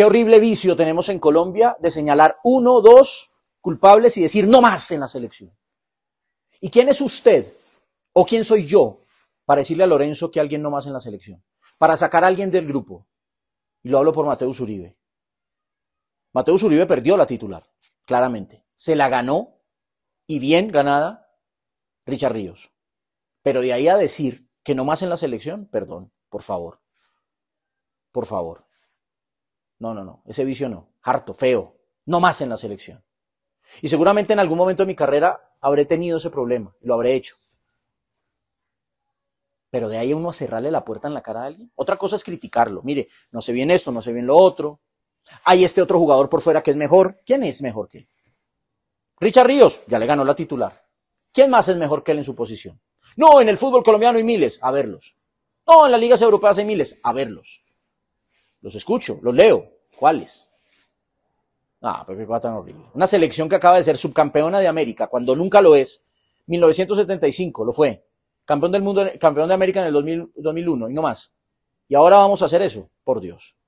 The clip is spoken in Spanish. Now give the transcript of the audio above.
Qué horrible vicio tenemos en Colombia de señalar uno, dos culpables y decir no más en la selección. ¿Y quién es usted o quién soy yo para decirle a Lorenzo que alguien no más en la selección? Para sacar a alguien del grupo. Y lo hablo por Mateus Uribe. Mateus Uribe perdió la titular, claramente. Se la ganó y bien ganada Richard Ríos. Pero de ahí a decir que no más en la selección, perdón, por favor. Por favor. No, no, no, ese vicio no. Harto, feo. No más en la selección. Y seguramente en algún momento de mi carrera habré tenido ese problema, y lo habré hecho. Pero de ahí a uno a cerrarle la puerta en la cara a alguien. Otra cosa es criticarlo. Mire, no sé bien esto, no sé bien lo otro. Hay este otro jugador por fuera que es mejor. ¿Quién es mejor que él? Richard Ríos, ya le ganó la titular. ¿Quién más es mejor que él en su posición? No, en el fútbol colombiano hay miles, a verlos. No, en las ligas europeas hay miles, a verlos los escucho, los leo. ¿Cuáles? Ah, pero qué cosa tan horrible. Una selección que acaba de ser subcampeona de América, cuando nunca lo es. 1975 lo fue. Campeón del mundo, campeón de América en el 2001 y no más. Y ahora vamos a hacer eso, por Dios.